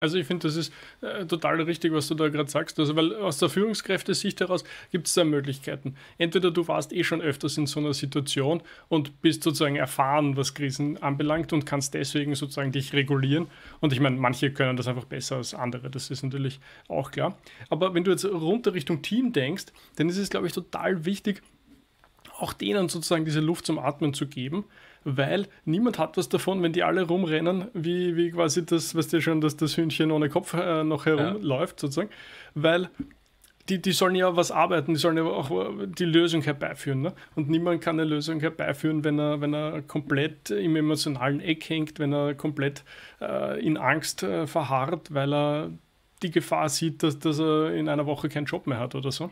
Also ich finde, das ist äh, total richtig, was du da gerade sagst. Also, weil aus der Führungskräftesicht heraus gibt es da Möglichkeiten. Entweder du warst eh schon öfters in so einer Situation und bist sozusagen erfahren, was Krisen anbelangt und kannst deswegen sozusagen dich regulieren. Und ich meine, manche können das einfach besser als andere, das ist natürlich auch klar. Aber wenn du jetzt runter Richtung Team denkst, dann ist es, glaube ich, total wichtig, auch denen sozusagen diese Luft zum Atmen zu geben, weil niemand hat was davon, wenn die alle rumrennen, wie, wie quasi das, weißt du schon, dass das Hühnchen ohne Kopf äh, noch herumläuft ja. sozusagen, weil die, die sollen ja was arbeiten, die sollen ja auch die Lösung herbeiführen. Ne? Und niemand kann eine Lösung herbeiführen, wenn er, wenn er komplett im emotionalen Eck hängt, wenn er komplett äh, in Angst äh, verharrt, weil er die Gefahr sieht, dass, dass er in einer Woche keinen Job mehr hat oder so.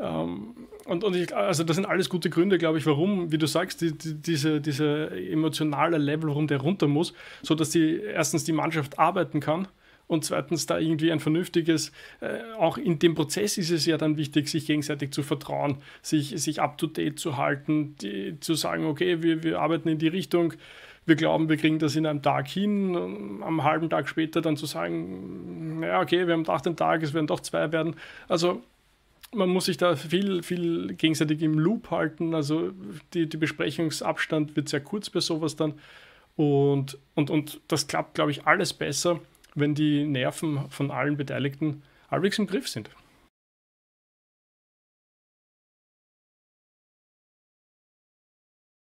Ähm, und, und ich, also das sind alles gute Gründe, glaube ich, warum, wie du sagst, die, die, diese, diese emotionale Level, warum der runter muss, sodass die erstens die Mannschaft arbeiten kann und zweitens da irgendwie ein vernünftiges, äh, auch in dem Prozess ist es ja dann wichtig, sich gegenseitig zu vertrauen, sich, sich up-to-date zu halten, die, zu sagen, okay, wir, wir arbeiten in die Richtung, wir glauben, wir kriegen das in einem Tag hin, äh, am halben Tag später dann zu sagen, naja, okay, wir haben doch den Tag, es werden doch zwei werden. Also man muss sich da viel, viel gegenseitig im Loop halten. Also die, die Besprechungsabstand wird sehr kurz bei sowas dann. Und, und, und das klappt, glaube ich, alles besser, wenn die Nerven von allen Beteiligten halbwegs im Griff sind.